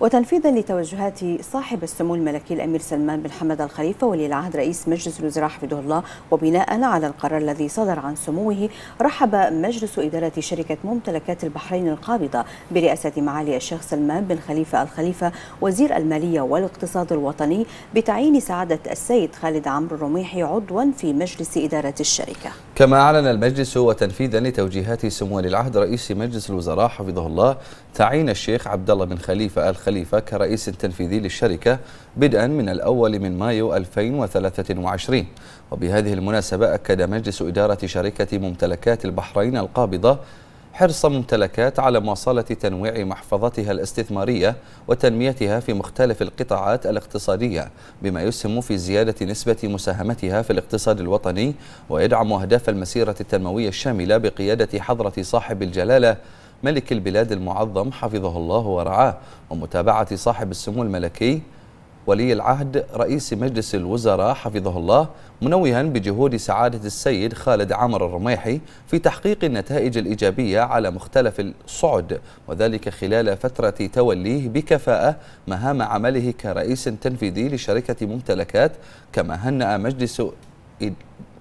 وتنفيذا لتوجهات صاحب السمو الملكي الامير سلمان بن حمد الخليفه ولي العهد رئيس مجلس الوزراء حفظه الله وبناء على القرار الذي صدر عن سموه رحب مجلس اداره شركه ممتلكات البحرين القابضه برئاسه معالي الشيخ سلمان بن خليفه الخليفه وزير الماليه والاقتصاد الوطني بتعيين سعاده السيد خالد عمرو الرميحي عضوا في مجلس اداره الشركه. كما اعلن المجلس وتنفيذا لتوجيهات سمو ولي العهد رئيس مجلس الوزراء حفظه الله تعيين الشيخ عبد الله بن خليفه الخليفه خليفة كرئيس تنفيذي للشركة بدءا من الأول من مايو 2023 وبهذه المناسبة أكد مجلس إدارة شركة ممتلكات البحرين القابضة حرص ممتلكات على مواصلة تنويع محفظتها الاستثمارية وتنميتها في مختلف القطاعات الاقتصادية بما يسهم في زيادة نسبة مساهمتها في الاقتصاد الوطني ويدعم أهداف المسيرة التنموية الشاملة بقيادة حضرة صاحب الجلالة ملك البلاد المعظم حفظه الله ورعاه ومتابعة صاحب السمو الملكي ولي العهد رئيس مجلس الوزراء حفظه الله منوها بجهود سعادة السيد خالد عمر الرميحي في تحقيق النتائج الإيجابية على مختلف الصعد وذلك خلال فترة توليه بكفاءة مهام عمله كرئيس تنفيذي لشركة ممتلكات كما هنأ مجلس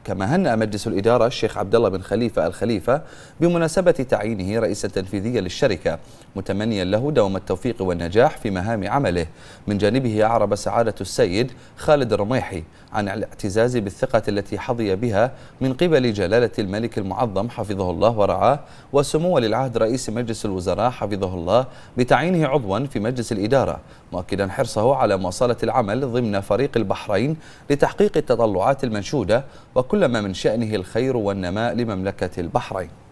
كما هنأ مجلس الإدارة الشيخ عبد الله بن خليفة الخليفة بمناسبة تعيينه رئيسا تنفيذيا للشركة متمنيا له دوام التوفيق والنجاح في مهام عمله من جانبه أعرب سعادة السيد خالد الرميحي عن الاعتزاز بالثقة التي حظي بها من قبل جلالة الملك المعظم حفظه الله ورعاه وسمو للعهد رئيس مجلس الوزراء حفظه الله بتعيينه عضوا في مجلس الإدارة مؤكدا حرصه على مواصلة العمل ضمن فريق البحرين لتحقيق التطلعات المنشودة وكل كل ما من شأنه الخير والنماء لمملكة البحرين